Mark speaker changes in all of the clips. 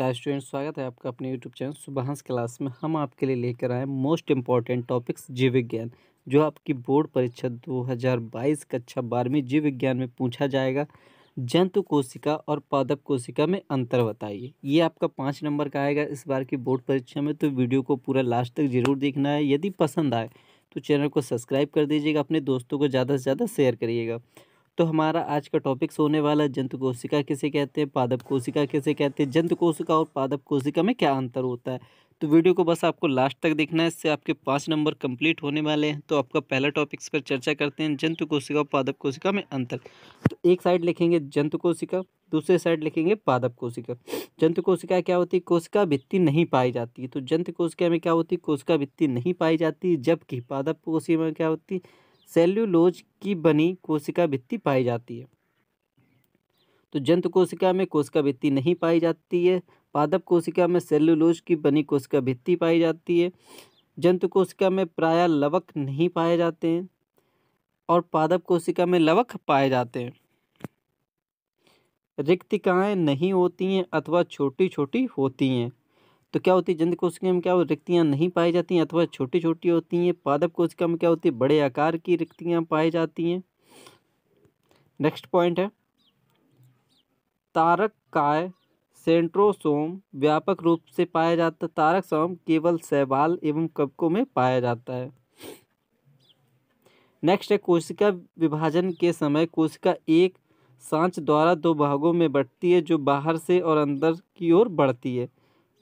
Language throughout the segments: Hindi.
Speaker 1: नमस्कार स्टूडेंट स्वागत है आपका अपने यूट्यूब चैनल सुबहांस क्लास में हम आपके लिए लेकर आए मोस्ट इम्पॉर्टेंट टॉपिक्स जीव विज्ञान जो आपकी बोर्ड परीक्षा 2022 कक्षा बारहवीं जीव विज्ञान में पूछा जाएगा जंतु कोशिका और पादप कोशिका में अंतर बताइए ये आपका पाँच नंबर का आएगा इस बार की बोर्ड परीक्षा में तो वीडियो को पूरा लास्ट तक जरूर देखना है यदि पसंद आए तो चैनल को सब्सक्राइब कर दीजिएगा अपने दोस्तों को ज़्यादा से ज़्यादा शेयर करिएगा तो हमारा आज का टॉपिक्स होने वाला है जंतु कोशिका किसे कहते हैं पादप कोशिका किसे कहते हैं जंतु कोशिका और पादप कोशिका में क्या अंतर होता है तो वीडियो को बस आपको लास्ट तक देखना है इससे आपके पाँच नंबर कंप्लीट होने वाले हैं तो आपका पहला टॉपिक्स पर चर्चा करते हैं जंतु कोशिका और पादप कोशिका में अंतर तो एक साइड लिखेंगे जंतु कोशिका दूसरे साइड लिखेंगे पादप कोशिका जंतु कोशिका क्या होती है कोशिका भित्ति नहीं पाई जाती तो जंतु कोशिका में क्या होती है कोशिका भित्ति नहीं पाई जाती जबकि पादप कोशिका में क्या होती है सेल्यूलोज की बनी कोशिका भित्ति पाई जाती है तो जंतु कोशिका में कोशिका भित्ति नहीं पाई जाती है पादप कोशिका में सेल्यूलोज की बनी कोशिका भित्ति पाई जाती है जंतु कोशिका में प्राय लवक नहीं पाए जाते हैं और पादप कोशिका में लवक पाए जाते हैं रिक्तिकाएँ नहीं होती हैं अथवा छोटी छोटी होती हैं तो क्या होती है जंद कोशिका में क्या वो रिक्तियाँ नहीं पाई जाती हैं अथवा छोटी छोटी होती हैं पादप कोशिका में क्या होती है बड़े आकार की रिक्तियाँ पाई जाती हैं नेक्स्ट पॉइंट है तारक काय सेंट्रोसोम व्यापक रूप से पाया जाता है तारक सोम केवल सहवाल एवं कबकों में पाया जाता है नेक्स्ट है कोशिका विभाजन के समय कोशिका एक सांच द्वारा दो भागों में बढ़ती है जो बाहर से और अंदर की ओर बढ़ती है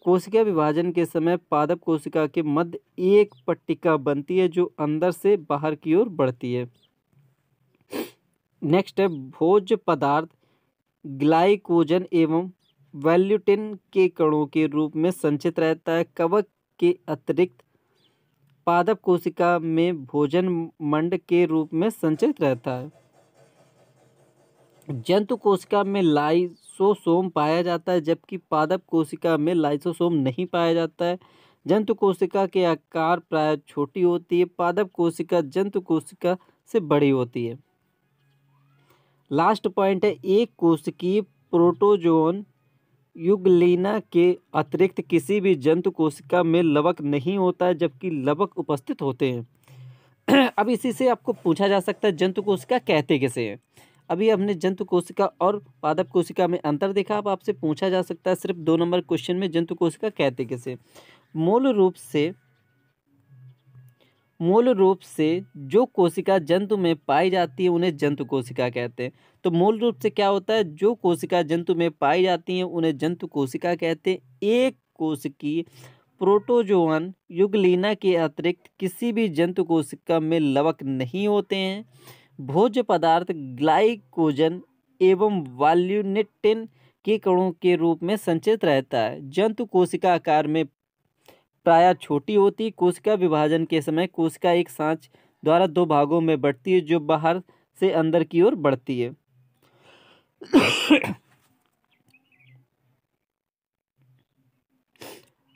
Speaker 1: कोशिका विभाजन के समय पादप कोशिका के मध्य एक पट्टिका बनती है जो अंदर से बाहर की ओर बढ़ती है नेक्स्ट है भोज पदार्थ ग्लाइकोजन एवं वैल्यूटिन के कणों के रूप में संचित रहता है कवक के अतिरिक्त पादप कोशिका में भोजन मंड के रूप में संचित रहता है जंतु कोशिका में लाइसोसोम पाया जाता है जबकि पादप कोशिका में लाइसोसोम नहीं पाया जाता है जंतु कोशिका के आकार प्राय छोटी होती है पादप कोशिका जंतु कोशिका से बड़ी होती है लास्ट पॉइंट है एक कोशिकीय प्रोटोजोन युगलिना के अतिरिक्त किसी भी जंतु कोशिका में लवक नहीं होता है जबकि लवक उपस्थित होते हैं अब इसी से आपको पूछा जा सकता है जंतु कोशिका कहते किसे हैं अभी हमने जंतु कोशिका और पादप कोशिका में अंतर देखा अब आपसे पूछा जा सकता है सिर्फ दो नंबर क्वेश्चन में जंतु कोशिका कहते कैसे मूल रूप से मूल रूप से जो कोशिका जंतु में पाई जाती है उन्हें जंतु कोशिका कहते हैं तो मूल रूप से क्या होता है जो कोशिका जंतु में पाई जाती है उन्हें जंतु कोशिका कहते हैं एक कोशिकी प्रोटोजोअन युगलीना के अतिरिक्त किसी भी जंतु कोशिका में लवक नहीं होते हैं भोज्य पदार्थ ग्लाइकोजन एवं वाल्यूनिटिन के कणों के रूप में संचित रहता है जंतु कोशिका आकार में प्रायः छोटी होती कोशिका विभाजन के समय कोशिका एक सांच द्वारा दो भागों में बढ़ती है जो बाहर से अंदर की ओर बढ़ती है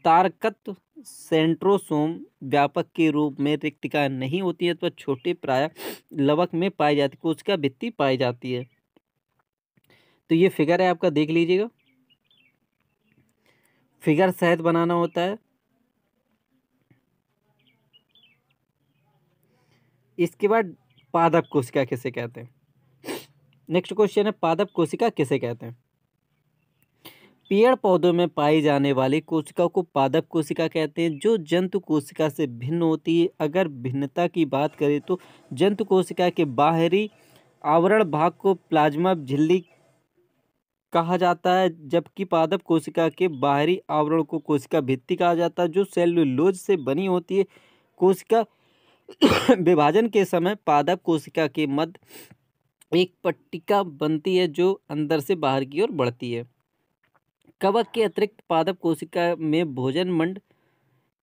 Speaker 1: तारकत्व सेंट्रोसोम व्यापक के रूप में रिक्तिका नहीं होती है अथवा तो छोटे प्राय लवक में पाई जाती कोशिका भित्ति पाई जाती है तो ये फिगर है आपका देख लीजिएगा फिगर शायद बनाना होता है इसके बाद पादप कोशिका किसे कहते हैं नेक्स्ट क्वेश्चन है पादप कोशिका किसे कहते हैं पेड़ पौधों में पाई जाने वाली कोशिका को पादप कोशिका कहते हैं जो जंतु कोशिका से भिन्न होती है अगर भिन्नता की बात करें तो जंतु कोशिका के बाहरी आवरण भाग को प्लाज्मा झिल्ली कहा जाता है जबकि पादप कोशिका के बाहरी आवरण को कोशिका भित्ति कहा जाता है जो सेल्युलोज से बनी होती है कोशिका विभाजन के समय पादप कोशिका के मध्य एक पट्टिका बनती है जो अंदर से बाहर की ओर बढ़ती है कवक के अतिरिक्त पादप कोशिका में भोजन मंड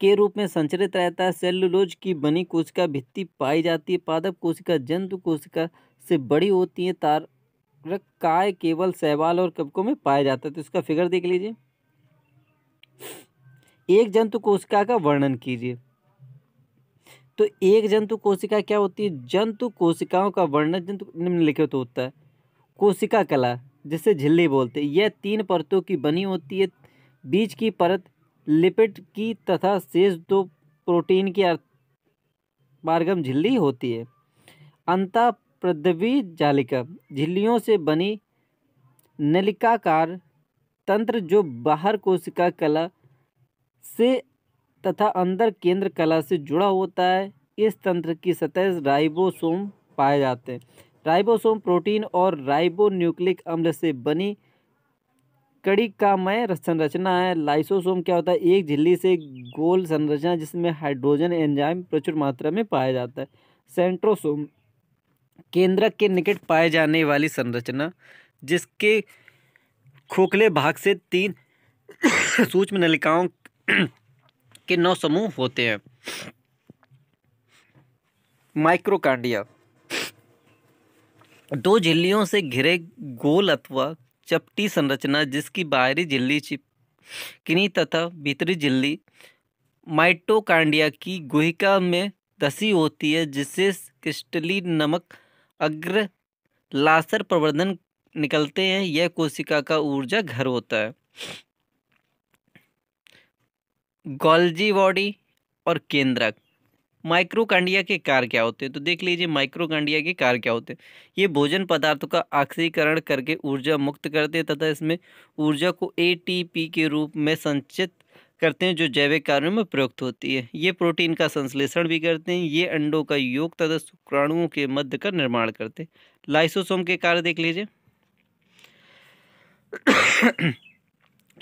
Speaker 1: के रूप में संचरित रहता है सेलुलोज की बनी कोशिका भित्ति पाई जाती है पादप कोशिका जंतु कोशिका से बड़ी होती है तारक काय केवल सहवाल और कवकों में पाया जाता है तो इसका फिगर देख लीजिए एक जंतु कोशिका का वर्णन कीजिए तो एक जंतु कोशिका क्या होती है जंतु कोशिकाओं का वर्णन जंतु निम्नलिखित होता है कोशिका कला जिसे झिल्ली बोलते हैं यह तीन परतों की बनी होती है बीज की परत लिपिड की तथा शेष दो प्रोटीन की मार्गम झिल्ली होती है अंता प्रद्वी जालिका झिल्लियों से बनी नलिकाकार तंत्र जो बाहर कोशिका कला से तथा अंदर केंद्र कला से जुड़ा होता है इस तंत्र की सतह राइबोसोम पाए जाते हैं राइबोसोम प्रोटीन और राइबोन्यूक्लिक अम्ल से बनी कड़ी का मैं संरचना है लाइसोसोम क्या होता है एक झिल्ली से गोल संरचना जिसमें हाइड्रोजन एंजाइम प्रचुर मात्रा में पाया जाता है सेंट्रोसोम केंद्रक के निकट पाए जाने वाली संरचना जिसके खोखले भाग से तीन सूक्ष्म नलिकाओं के नौ समूह होते हैं माइक्रोकांडिया दो झिल्लियों से घिरे गोल अथवा चपटी संरचना जिसकी बाहरी झिल्ली चिपकिनी तथा भीतरी झिल्ली माइटोकांडिया की गुहिका में दसी होती है जिससे क्रिस्टली नमक अग्र लासर प्रवर्धन निकलते हैं यह कोशिका का ऊर्जा घर होता है गोल्जी बॉडी और केंद्रक माइक्रोकांडिया के कार्य क्या होते हैं तो देख लीजिए माइक्रोकांडिया के कार्य क्या होते हैं ये भोजन पदार्थों का ऑक्सीकरण करके ऊर्जा मुक्त करते हैं तथा इसमें ऊर्जा को ए के रूप में संचित करते हैं जो जैविक कार्यों में प्रयुक्त होती है ये प्रोटीन का संश्लेषण भी करते हैं ये अंडों का योग तथा शुक्राणुओं के मध्य का निर्माण करते हैं लाइसोसोम के कार्य देख लीजिए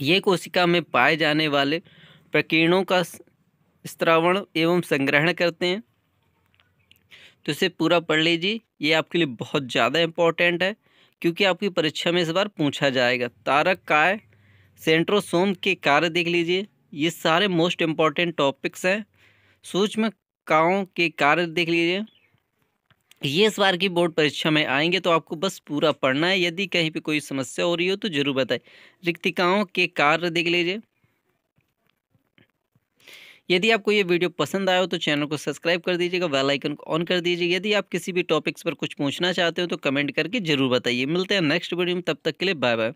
Speaker 1: ये कोशिका में पाए जाने वाले प्रकीर्णों का श्रावण एवं संग्रहण करते हैं तो इसे पूरा पढ़ लीजिए ये आपके लिए बहुत ज़्यादा इम्पोर्टेंट है क्योंकि आपकी परीक्षा में इस बार पूछा जाएगा तारक काय सेंट्रोसोम के कार्य देख लीजिए ये सारे मोस्ट इम्पॉर्टेंट टॉपिक्स हैं सूक्ष्म काओं के कार्य देख लीजिए ये इस बार की बोर्ड परीक्षा में आएंगे तो आपको बस पूरा पढ़ना है यदि कहीं पे कोई समस्या हो रही हो तो जरूर बताएं रिक्तिकाओं के कार्य देख लीजिए यदि आपको ये वीडियो पसंद आया हो तो चैनल को सब्सक्राइब कर दीजिएगा बेल आइकन को ऑन कर दीजिए यदि आप किसी भी टॉपिक्स पर कुछ पूछना चाहते हो तो कमेंट करके जरूर बताइए मिलते हैं नेक्स्ट वीडियो में तब तक के लिए बाय बाय